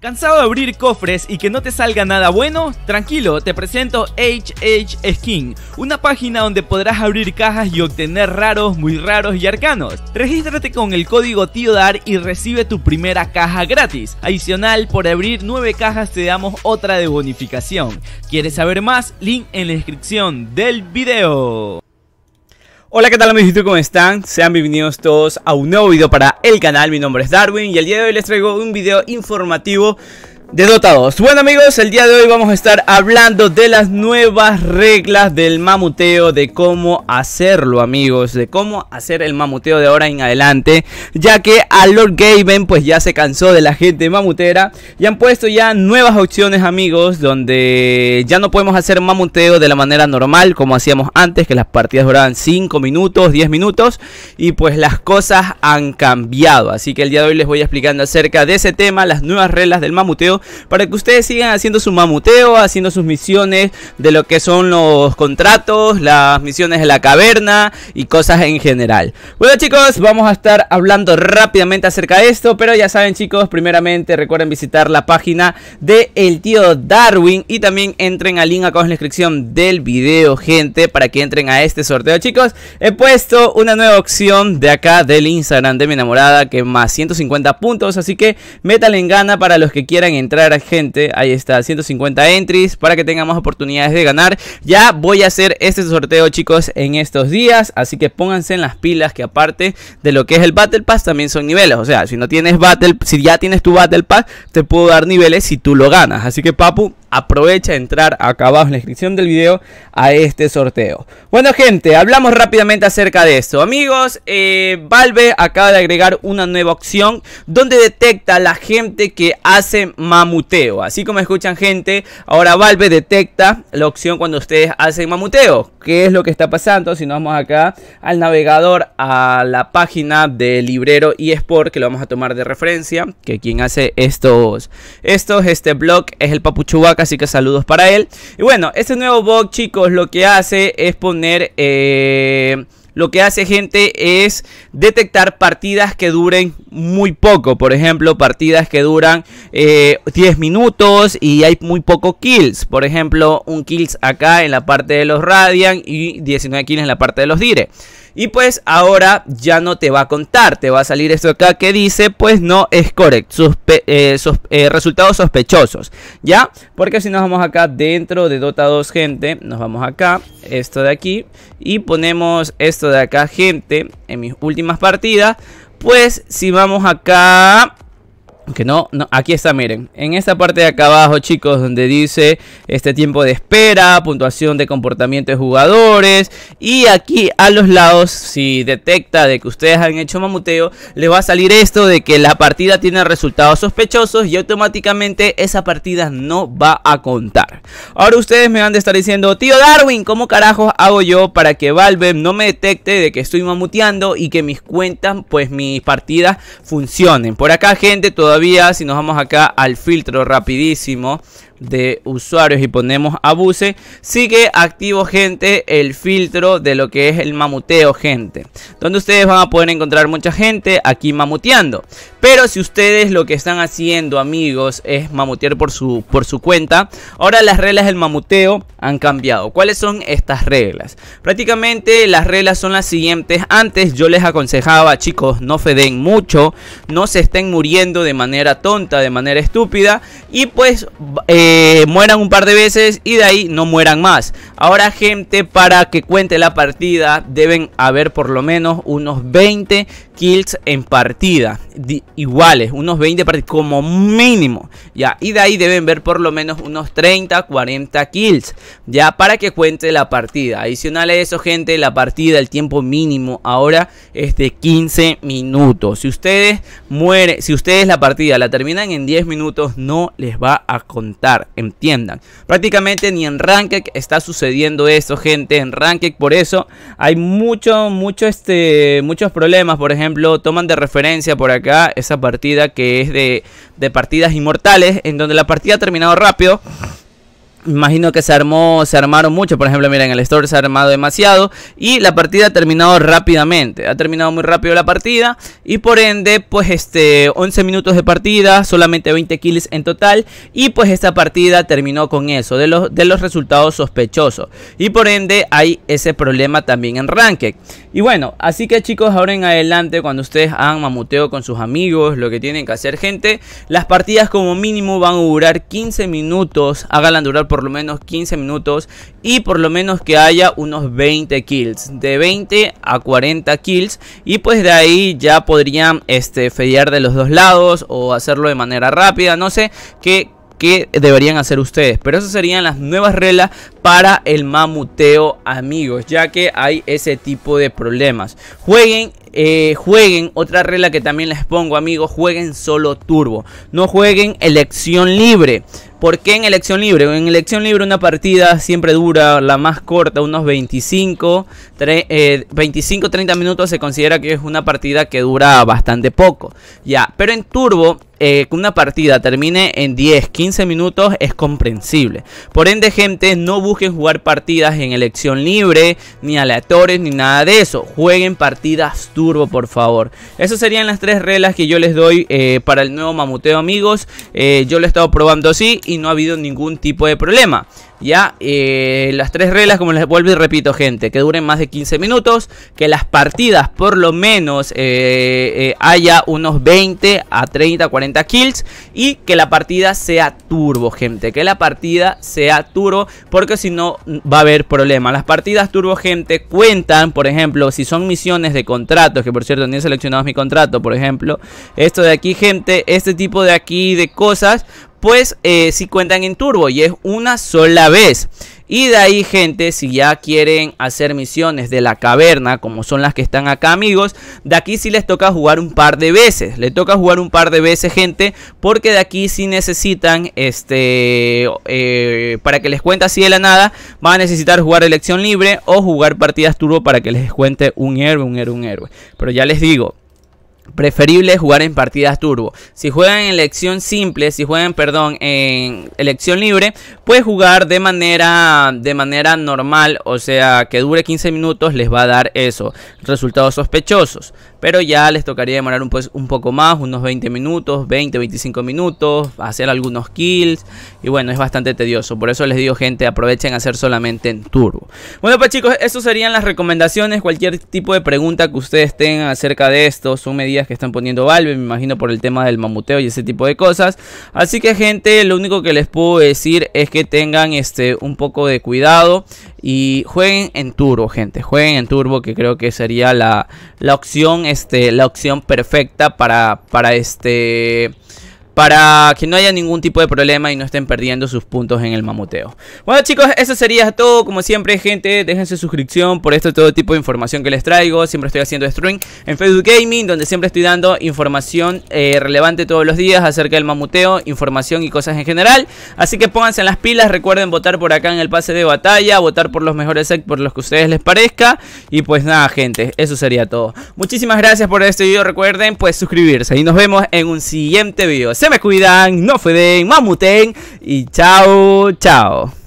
¿Cansado de abrir cofres y que no te salga nada bueno? Tranquilo, te presento HH Skin, una página donde podrás abrir cajas y obtener raros, muy raros y arcanos. Regístrate con el código TIODAR y recibe tu primera caja gratis. Adicional, por abrir 9 cajas te damos otra de bonificación. ¿Quieres saber más? Link en la descripción del video. Hola, ¿qué tal amigos ¿Cómo están? Sean bienvenidos todos a un nuevo video para el canal. Mi nombre es Darwin y el día de hoy les traigo un video informativo de 2 Bueno amigos, el día de hoy vamos a estar hablando de las nuevas reglas del mamuteo, de cómo hacerlo amigos, de cómo hacer el mamuteo de ahora en adelante, ya que a Lord Gaven pues ya se cansó de la gente mamutera y han puesto ya nuevas opciones amigos, donde ya no podemos hacer mamuteo de la manera normal como hacíamos antes, que las partidas duraban 5 minutos, 10 minutos y pues las cosas han cambiado, así que el día de hoy les voy explicando acerca de ese tema, las nuevas reglas del mamuteo para que ustedes sigan haciendo su mamuteo, haciendo sus misiones de lo que son los contratos, las misiones de la caverna y cosas en general. Bueno chicos, vamos a estar hablando rápidamente acerca de esto, pero ya saben chicos, primeramente recuerden visitar la página de El Tío Darwin y también entren al link acá en la descripción del video, gente, para que entren a este sorteo chicos. He puesto una nueva opción de acá del Instagram de mi enamorada que más 150 puntos, así que métale en gana para los que quieran entrar entrar gente. Ahí está, 150 entries para que tengamos oportunidades de ganar. Ya voy a hacer este sorteo, chicos, en estos días. Así que pónganse en las pilas que aparte de lo que es el Battle Pass, también son niveles. O sea, si no tienes Battle, si ya tienes tu Battle Pass, te puedo dar niveles si tú lo ganas. Así que, papu, aprovecha de entrar acá abajo en la descripción del video a este sorteo. Bueno gente, hablamos rápidamente acerca de esto. Amigos, eh, Valve acaba de agregar una nueva opción donde detecta la gente que hace mamuteo. Así como escuchan gente, ahora Valve detecta la opción cuando ustedes hacen mamuteo. ¿Qué es lo que está pasando? Si nos vamos acá al navegador, a la página de librero E-Sport, que lo vamos a tomar de referencia, que quien hace estos, estos, este blog es el Papuchubac así que saludos para él. Y bueno, este nuevo bug, chicos, lo que hace es poner... Eh, lo que hace gente es detectar partidas que duren muy poco. Por ejemplo, partidas que duran 10 eh, minutos y hay muy pocos kills. Por ejemplo, un kills acá en la parte de los Radiant y 19 kills en la parte de los Dire. Y pues ahora ya no te va a contar, te va a salir esto acá que dice, pues no es correcto, sus eh, eh, resultados sospechosos, ¿ya? Porque si nos vamos acá dentro de Dota 2, gente, nos vamos acá, esto de aquí, y ponemos esto de acá, gente, en mis últimas partidas, pues si vamos acá que no, no, aquí está, miren, en esta parte de acá abajo, chicos, donde dice este tiempo de espera, puntuación de comportamiento de jugadores y aquí a los lados, si detecta de que ustedes han hecho mamuteo, les va a salir esto de que la partida tiene resultados sospechosos y automáticamente esa partida no va a contar. Ahora ustedes me van a estar diciendo, tío Darwin, ¿cómo carajos hago yo para que Valve no me detecte de que estoy mamuteando y que mis cuentas, pues mis partidas funcionen? Por acá, gente, todavía si nos vamos acá al filtro rapidísimo, de usuarios y ponemos abuse, sigue activo gente el filtro de lo que es el mamuteo gente, donde ustedes van a poder encontrar mucha gente aquí mamuteando. Pero si ustedes lo que están haciendo amigos es mamutear por su, por su cuenta, ahora las reglas del mamuteo han cambiado. ¿Cuáles son estas reglas? Prácticamente las reglas son las siguientes. Antes yo les aconsejaba chicos, no feden mucho, no se estén muriendo de manera tonta, de manera estúpida y pues... Eh, eh, mueran un par de veces y de ahí no mueran más. Ahora gente, para que cuente la partida deben haber por lo menos unos 20 kills en partida iguales, unos 20 partidos como mínimo, ya, y de ahí deben ver por lo menos unos 30, 40 kills, ya, para que cuente la partida. Adicional a eso, gente, la partida, el tiempo mínimo ahora es de 15 minutos. Si ustedes mueren, si ustedes la partida la terminan en 10 minutos, no les va a contar, entiendan. Prácticamente ni en Ranked está sucediendo eso gente, en Ranked, por eso hay mucho, mucho, este, muchos problemas, por ejemplo, toman de referencia por acá esa partida que es de, de partidas inmortales, en donde la partida ha terminado rápido imagino que se armó, se armaron mucho. Por ejemplo, miren, el store se ha armado demasiado y la partida ha terminado rápidamente. Ha terminado muy rápido la partida y por ende, pues este, 11 minutos de partida, solamente 20 kills en total y pues esta partida terminó con eso, de los, de los resultados sospechosos. Y por ende, hay ese problema también en Ranked. Y bueno, así que chicos, ahora en adelante, cuando ustedes hagan mamuteo con sus amigos, lo que tienen que hacer, gente, las partidas como mínimo van a durar 15 minutos, háganla durar por por lo menos 15 minutos y por lo menos que haya unos 20 kills, de 20 a 40 kills y pues de ahí ya podrían este, fedear de los dos lados o hacerlo de manera rápida, no sé qué, deberían hacer ustedes. Pero eso serían las nuevas reglas para el mamuteo, amigos, ya que hay ese tipo de problemas. Jueguen. Eh, jueguen, otra regla que también les pongo amigos, jueguen solo turbo, no jueguen elección libre, ¿Por qué en elección libre? En elección libre una partida siempre dura la más corta, unos 25, 25-30 eh, minutos se considera que es una partida que dura bastante poco. Ya, pero en Turbo eh, que una partida termine en 10, 15 minutos es comprensible. Por ende, gente, no busquen jugar partidas en elección libre, ni aleatorios, ni nada de eso. Jueguen partidas turbo, por favor. Esas serían las tres reglas que yo les doy eh, para el nuevo mamuteo, amigos. Eh, yo lo he estado probando así y no ha habido ningún tipo de problema. Ya, eh, las tres reglas, como les vuelvo y repito, gente, que duren más de 15 minutos, que las partidas por lo menos eh, eh, haya unos 20 a 30, 40 kills y que la partida sea turbo, gente, que la partida sea turbo, porque si no va a haber problema. Las partidas turbo, gente, cuentan, por ejemplo, si son misiones de contratos, que por cierto, ni he seleccionado mi contrato, por ejemplo, esto de aquí, gente, este tipo de aquí de cosas pues eh, si cuentan en turbo y es una sola vez. Y de ahí gente, si ya quieren hacer misiones de la caverna, como son las que están acá amigos, de aquí sí les toca jugar un par de veces. Le toca jugar un par de veces gente, porque de aquí sí necesitan, este, eh, para que les cuente así de la nada, van a necesitar jugar elección libre o jugar partidas turbo para que les cuente un héroe, un héroe, un héroe. Pero ya les digo, preferible jugar en partidas turbo. Si juegan en elección simple, si juegan, perdón, en elección libre, puede jugar de manera de manera normal, o sea, que dure 15 minutos les va a dar eso, resultados sospechosos, pero ya les tocaría demorar un, pues, un poco más, unos 20 minutos, 20, 25 minutos, hacer algunos kills y bueno, es bastante tedioso, por eso les digo, gente, aprovechen hacer solamente en turbo. Bueno, pues chicos, eso serían las recomendaciones, cualquier tipo de pregunta que ustedes tengan acerca de esto, son medidas que están poniendo Valve, me imagino por el tema del mamuteo y ese tipo de cosas. Así que gente, lo único que les puedo decir es que tengan este un poco de cuidado y jueguen en turbo, gente. Jueguen en turbo que creo que sería la, la opción este la opción perfecta para para este para que no haya ningún tipo de problema y no estén perdiendo sus puntos en el mamuteo. Bueno chicos, eso sería todo. Como siempre, gente, déjense suscripción por esto todo tipo de información que les traigo. Siempre estoy haciendo stream en Facebook Gaming, donde siempre estoy dando información eh, relevante todos los días acerca del mamuteo, información y cosas en general. Así que pónganse en las pilas, recuerden votar por acá en el pase de batalla, votar por los mejores sets por los que a ustedes les parezca. Y pues nada, gente, eso sería todo. Muchísimas gracias por este video. Recuerden, pues suscribirse y nos vemos en un siguiente video me cuidan, no feden, mamuten y chao, chao.